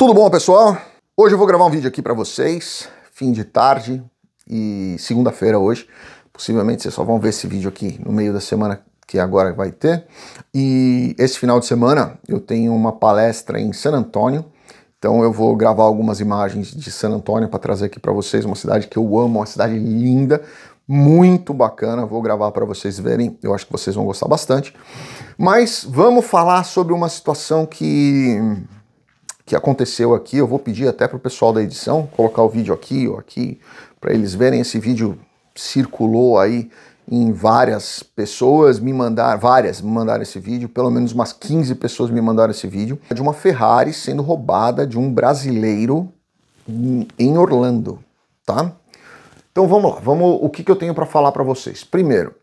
Tudo bom, pessoal? Hoje eu vou gravar um vídeo aqui para vocês, fim de tarde e segunda-feira hoje. Possivelmente vocês só vão ver esse vídeo aqui no meio da semana que agora vai ter. E esse final de semana eu tenho uma palestra em San Antônio. Então eu vou gravar algumas imagens de San Antônio para trazer aqui para vocês, uma cidade que eu amo, uma cidade linda, muito bacana. Vou gravar para vocês verem. Eu acho que vocês vão gostar bastante. Mas vamos falar sobre uma situação que que aconteceu aqui. Eu vou pedir até para o pessoal da edição colocar o vídeo aqui ou aqui, para eles verem. Esse vídeo circulou aí em várias pessoas me mandaram, várias me mandaram esse vídeo, pelo menos umas 15 pessoas me mandaram esse vídeo, de uma Ferrari sendo roubada de um brasileiro em Orlando, tá? Então vamos lá, vamos, o que, que eu tenho para falar para vocês? Primeiro,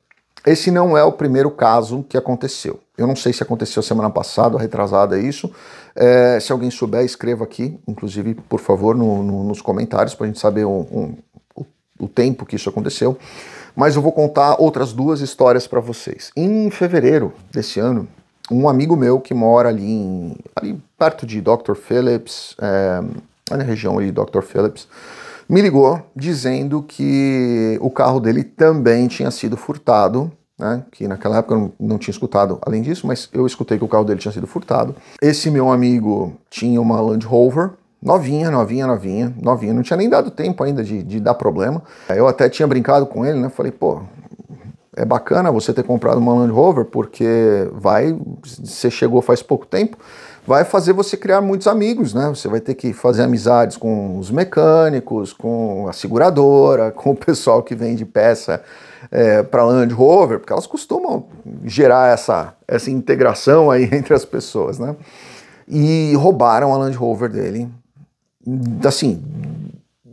esse não é o primeiro caso que aconteceu. Eu não sei se aconteceu semana passada, retrasada isso. É, se alguém souber, escreva aqui, inclusive, por favor, no, no, nos comentários, para a gente saber um, um, o, o tempo que isso aconteceu. Mas eu vou contar outras duas histórias para vocês. Em fevereiro desse ano, um amigo meu que mora ali, em, ali perto de Dr. Phillips, é, na região ali de Dr. Phillips, me ligou dizendo que o carro dele também tinha sido furtado, né? que naquela época eu não tinha escutado além disso, mas eu escutei que o carro dele tinha sido furtado. Esse meu amigo tinha uma Land Rover, novinha, novinha, novinha, novinha, não tinha nem dado tempo ainda de, de dar problema. Eu até tinha brincado com ele, né? Falei, pô, é bacana você ter comprado uma Land Rover, porque vai, você chegou faz pouco tempo, vai fazer você criar muitos amigos, né? Você vai ter que fazer amizades com os mecânicos, com a seguradora, com o pessoal que vende peça é, para Land Rover, porque elas costumam gerar essa, essa integração aí entre as pessoas, né? E roubaram a Land Rover dele, assim,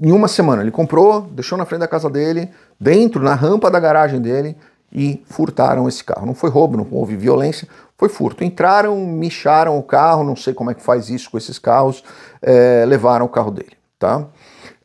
em uma semana. Ele comprou, deixou na frente da casa dele, dentro, na rampa da garagem dele, e furtaram esse carro. Não foi roubo, não houve violência, foi furto. Entraram, micharam o carro, não sei como é que faz isso com esses carros, é, levaram o carro dele, tá?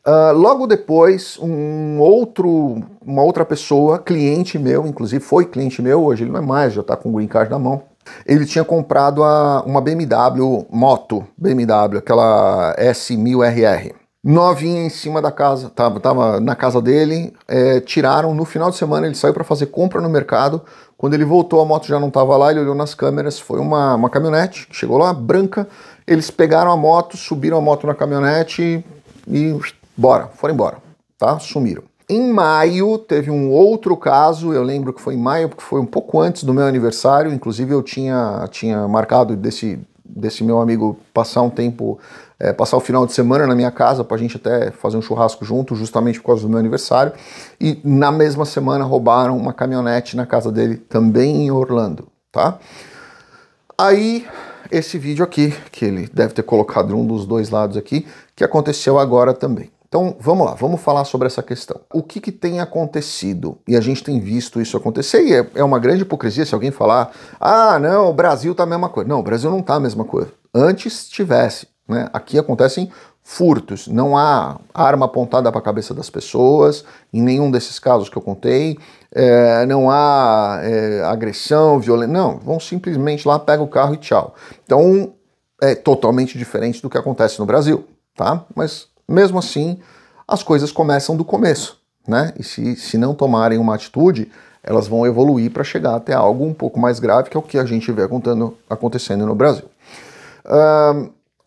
Uh, logo depois, um outro, uma outra pessoa, cliente meu, inclusive foi cliente meu, hoje ele não é mais, já está com o green card na mão, ele tinha comprado a, uma BMW moto, BMW, aquela S1000RR novinha em cima da casa, tava, tava na casa dele, é, tiraram, no final de semana ele saiu para fazer compra no mercado, quando ele voltou a moto já não estava lá, ele olhou nas câmeras, foi uma, uma caminhonete, chegou lá, branca, eles pegaram a moto, subiram a moto na caminhonete e, e bora, foram embora, tá, sumiram. Em maio teve um outro caso, eu lembro que foi em maio, porque foi um pouco antes do meu aniversário, inclusive eu tinha, tinha marcado desse desse meu amigo passar um tempo, é, passar o final de semana na minha casa para a gente até fazer um churrasco junto, justamente por causa do meu aniversário. E na mesma semana roubaram uma caminhonete na casa dele, também em Orlando, tá? Aí esse vídeo aqui, que ele deve ter colocado um dos dois lados aqui, que aconteceu agora também. Então vamos lá, vamos falar sobre essa questão. O que, que tem acontecido? E a gente tem visto isso acontecer, e é, é uma grande hipocrisia se alguém falar: ah, não, o Brasil tá a mesma coisa. Não, o Brasil não tá a mesma coisa. Antes tivesse. Né? Aqui acontecem furtos, não há arma apontada para a cabeça das pessoas, em nenhum desses casos que eu contei, é, não há é, agressão, violência, não, vão simplesmente lá, pega o carro e tchau. Então é totalmente diferente do que acontece no Brasil, tá? Mas mesmo assim, as coisas começam do começo, né? E se, se não tomarem uma atitude, elas vão evoluir para chegar até algo um pouco mais grave, que é o que a gente vê acontecendo no Brasil.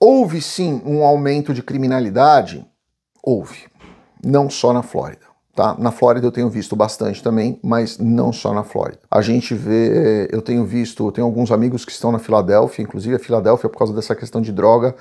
houve sim um aumento de criminalidade? Houve. Não só na Flórida. Tá? Na Flórida eu tenho visto bastante também, mas não só na Flórida. A gente vê, eu tenho visto, tenho alguns amigos que estão na Filadélfia, inclusive a Filadélfia, por causa dessa questão de droga,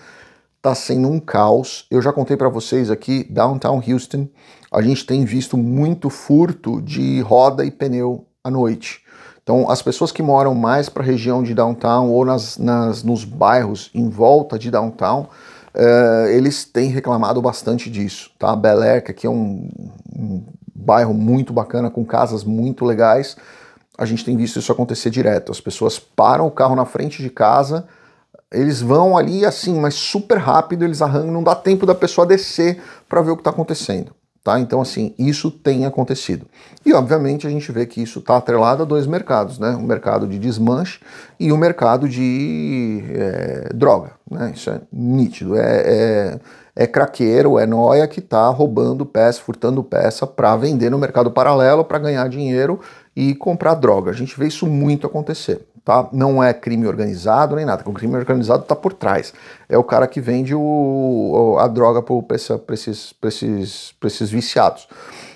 está sendo um caos. Eu já contei para vocês aqui, downtown Houston, a gente tem visto muito furto de roda e pneu à noite. Então, as pessoas que moram mais para a região de downtown ou nas, nas, nos bairros em volta de downtown, uh, eles têm reclamado bastante disso. Tá? Bel Air, que aqui é um, um bairro muito bacana, com casas muito legais, a gente tem visto isso acontecer direto. As pessoas param o carro na frente de casa eles vão ali assim, mas super rápido, eles arrancam, não dá tempo da pessoa descer para ver o que está acontecendo. Tá? Então, assim, isso tem acontecido. E, obviamente, a gente vê que isso está atrelado a dois mercados, né? O mercado de desmanche e o mercado de é, droga, né? Isso é nítido. É, é, é craqueiro, é noia que está roubando peça, furtando peça para vender no mercado paralelo, para ganhar dinheiro e comprar droga. A gente vê isso muito acontecer. Tá? Não é crime organizado nem nada. O crime organizado está por trás. É o cara que vende o, a droga para esses, esses, esses viciados.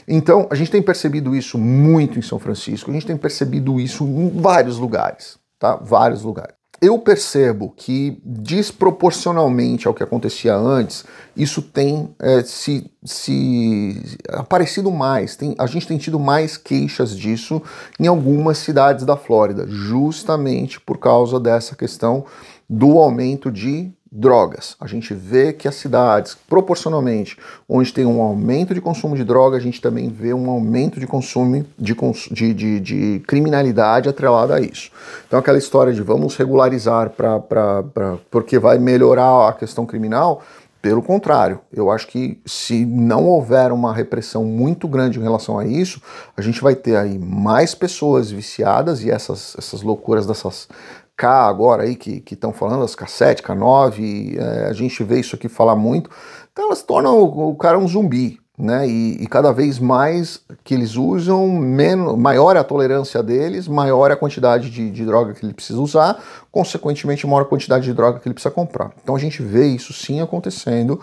Então, a gente tem percebido isso muito em São Francisco, a gente tem percebido isso em vários lugares, tá? Vários lugares eu percebo que desproporcionalmente ao que acontecia antes, isso tem é, se, se aparecido mais. Tem, a gente tem tido mais queixas disso em algumas cidades da Flórida, justamente por causa dessa questão do aumento de drogas. A gente vê que as cidades, proporcionalmente, onde tem um aumento de consumo de droga, a gente também vê um aumento de consumo de, de, de, de criminalidade atrelada a isso. Então aquela história de vamos regularizar pra, pra, pra, porque vai melhorar a questão criminal, pelo contrário, eu acho que se não houver uma repressão muito grande em relação a isso, a gente vai ter aí mais pessoas viciadas e essas, essas loucuras dessas, K agora aí, que estão falando, as K7, K9, é, a gente vê isso aqui falar muito, então elas tornam o, o cara um zumbi, né? E, e, cada vez mais que eles usam, menos, maior é a tolerância deles, maior é a quantidade de, de, droga que ele precisa usar, consequentemente, maior a quantidade de droga que ele precisa comprar. Então a gente vê isso sim acontecendo.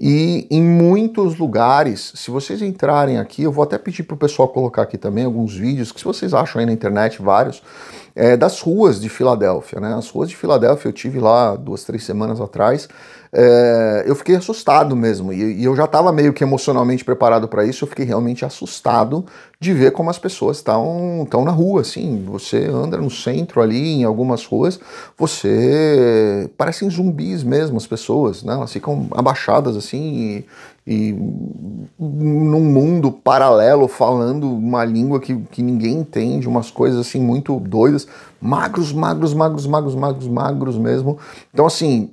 E em muitos lugares, se vocês entrarem aqui, eu vou até pedir para o pessoal colocar aqui também alguns vídeos que, se vocês acham aí na internet, vários, é, das ruas de Filadélfia. Né? As ruas de Filadélfia eu tive lá duas, três semanas atrás é, eu fiquei assustado mesmo. E, e eu já estava meio que emocionalmente preparado para isso, eu fiquei realmente assustado de ver como as pessoas estão na rua, assim. Você anda no centro ali, em algumas ruas, você... parecem zumbis mesmo as pessoas, né? Elas ficam abaixadas, assim, e, e num mundo paralelo, falando uma língua que, que ninguém entende, umas coisas, assim, muito doidas. Magros, magros, magros, magros, magros, magros mesmo. Então, assim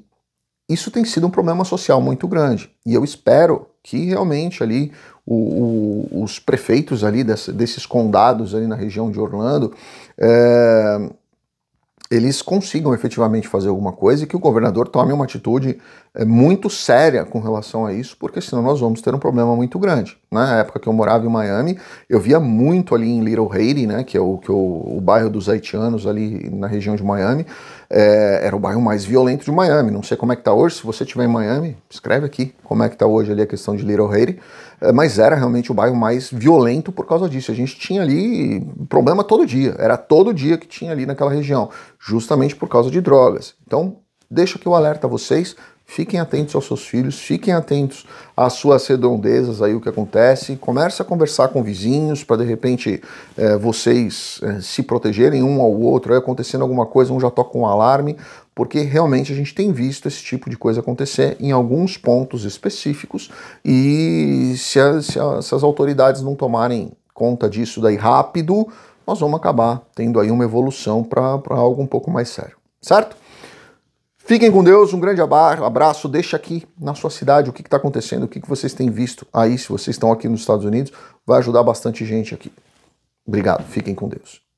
isso tem sido um problema social muito grande. E eu espero que realmente ali o, o, os prefeitos ali desses condados ali na região de Orlando é, eles consigam efetivamente fazer alguma coisa e que o governador tome uma atitude eh, muito séria com relação a isso, porque senão nós vamos ter um problema muito grande na né, época que eu morava em Miami, eu via muito ali em Little Haiti, né, que é o, que é o, o bairro dos haitianos ali na região de Miami, é, era o bairro mais violento de Miami, não sei como é que tá hoje, se você estiver em Miami, escreve aqui como é que tá hoje ali a questão de Little Haiti, é, mas era realmente o bairro mais violento por causa disso, a gente tinha ali problema todo dia, era todo dia que tinha ali naquela região, justamente por causa de drogas, então deixa aqui o alerta a vocês, Fiquem atentos aos seus filhos, fiquem atentos às suas redondezas, aí o que acontece. Comece a conversar com vizinhos para de repente é, vocês é, se protegerem um ao outro. Aí acontecendo alguma coisa, um já toca um alarme, porque realmente a gente tem visto esse tipo de coisa acontecer em alguns pontos específicos e se, a, se, a, se as autoridades não tomarem conta disso daí rápido, nós vamos acabar tendo aí uma evolução para algo um pouco mais sério, certo? Fiquem com Deus, um grande abraço. Deixa aqui na sua cidade o que está acontecendo, o que, que vocês têm visto aí, se vocês estão aqui nos Estados Unidos. Vai ajudar bastante gente aqui. Obrigado, fiquem com Deus.